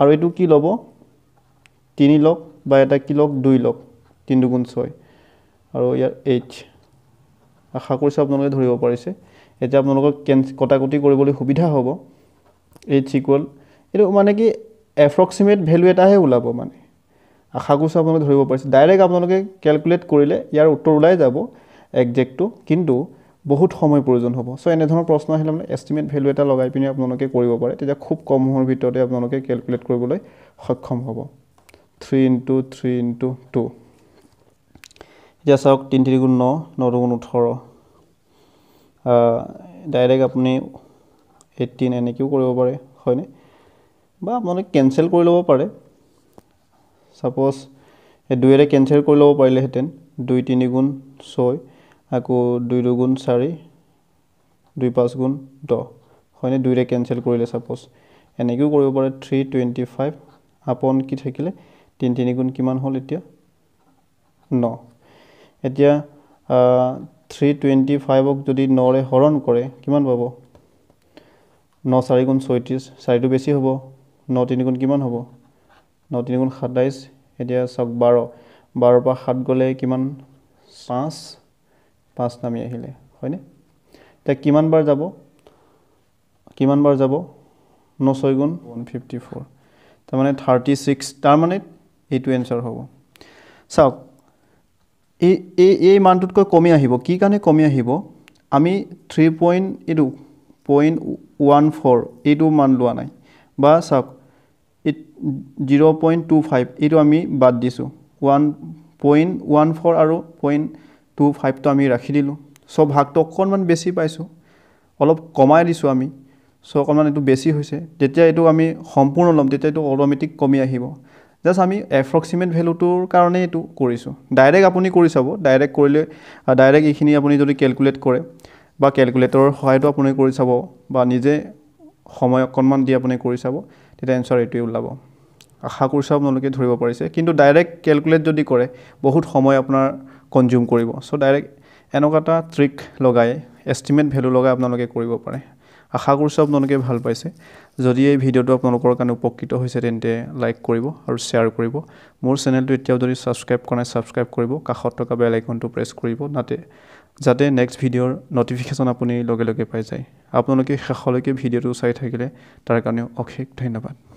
A: আর এই কি লব তিনি লক বা এটা কি লক দুই লক তিন দুগুণ ছয় আর ইয়ার এইচ আশা করছি আপনাদের ধরব পারিছে এটা আপনাদের কেন্স কটাকটি করবলে সুবিধা হব এইচ ইকুয়াল এই মানে কি এপ্রক্সিমেট ভ্যালু এটাহে ওলাব মানে আশা করছি আপনাদের ধরব পারিছে ডাইরেক্ট আপনাদের ক্যালকুলেট করলে ইয়ার উত্তর ওলাই যাব একজেক্টটো কিন্তু বহুত সময় প্ৰয়োজন হ'ব চ' এনেধৰণৰ প্ৰশ্ন আহিলে মানে এষ্টিমেট ভেলু এটা লগাই পিনি আপোনালোকে কৰিব পাৰে তেতিয়া খুব কম সময়ৰ ভিতৰতে আপোনালোকে কেলকুলেট কৰিবলৈ সক্ষম হ'ব three into three into two এতিয়া চাওক তিনি তিনি গুণ ন ন দুগুণ ওঠৰ ডাইৰেক্ট আপুনি এইটিন এনেকৈও কৰিব পাৰে হয়নে বা আপোনালোকে কেঞ্চেল কৰি ল'ব পাৰে ছাপ'জ দুয়েৰে কেঞ্চেল কৰি ল'ব পাৰিলেহেঁতেন দুই তিনি গুণ ছয় আকৌ দুই দুগুণ চাৰি দুই পাঁচ গুণ দহ হয়নে দুইৰে কেঞ্চেল কৰিলে ছাপ'জ এনেকৈও কৰিব পাৰে থ্ৰী টুৱেণ্টি ফাইভ আপোন কি থাকিলে তিনি তিনি গুণ কিমান হ'ল এতিয়া ন এতিয়া থ্ৰী টুৱেণ্টি ফাইভক যদি নৰে হৰণ কৰে কিমান পাব ন চাৰি গুণ ছয়ত্ৰিছ চাৰিটো বেছি হ'ব ন তিনি গুণ কিমান হ'ব ন তিনি গুণ সাতাইছ এতিয়া চাওক বাৰ বাৰৰ পৰা সাত গ'লে কিমান পাঁচ পাঁচ নামি আহিলে হয়নে এতিয়া কিমানবাৰ যাব কিমানবাৰ যাব ন ছয় গুণ ওৱান ফিফটি ফ'ৰ তাৰমানে থাৰ্টি ছিক্স তাৰমানে এইটো এনচাৰ হ'ব চাওক এই এই এই মানটোতকৈ কমি আহিব কি কাৰণে কমি আহিব আমি থ্ৰী পইণ্ট এইটো পইণ্ট ওৱান ফ'ৰ এইটো মান লোৱা নাই বা চাওক জিৰ' পইণ্ট টু ফাইভ এইটো আমি বাদ দিছোঁ ওৱান পইণ্ট ওৱান ফ'ৰ আৰু পইণ্ট টু ফাইভটো আমি ৰাখি দিলোঁ চ' ভাগটো অকণমান বেছি পাইছোঁ অলপ কমাই দিছোঁ আমি চ' অকণমান এইটো বেছি হৈছে যেতিয়া এইটো আমি সম্পূৰ্ণ ল'ম তেতিয়া এইটো অট'মেটিক কমি আহিব জাষ্ট আমি এপ্ৰক্সিমেট ভেলুটোৰ কাৰণেই এইটো কৰিছোঁ ডাইৰেক্ট আপুনি কৰি চাব ডাইৰেক্ট কৰিলে ডাইৰেক্ট এইখিনি আপুনি যদি কেলকুলেট কৰে বা কেলকুলেটৰৰ সহায়টো আপুনি কৰি চাব বা নিজে সময় অকণমান দি আপুনি কৰি চাব তেতিয়া এনচাৰ এইটোৱে ওলাব আশা কৰিছোঁ আপোনালোকে ধৰিব পাৰিছে কিন্তু ডাইৰেক্ট কেলকুলেট যদি কৰে বহুত সময় আপোনাৰ কনজিউম কৰিব চ' ডাইৰেক্ট এনেকুৱা এটা ট্ৰিক লগাই এষ্টিমেট ভেলু লগাই আপোনালোকে কৰিব পাৰে আশা কৰিছোঁ আপোনালোকে ভাল পাইছে যদি এই ভিডিঅ'টো আপোনালোকৰ কাৰণে উপকৃত হৈছে তেন্তে লাইক কৰিব আৰু শ্বেয়াৰ কৰিব মোৰ চেনেলটো এতিয়াও যদি ছাবস্ক্ৰাইব কৰা নাই ছাবস্ক্ৰাইব কৰিব কাষত থকা বেল আইকনটো প্ৰেছ কৰিব নাতে যাতে নেক্সট ভিডিঅ'ৰ ন'টিফিকেশ্যন আপুনি লগে লগে পাই যায় আপোনালোকে শেষলৈকে ভিডিঅ'টো চাই থাকিলে তাৰ কাৰণেও অশেষ ধন্যবাদ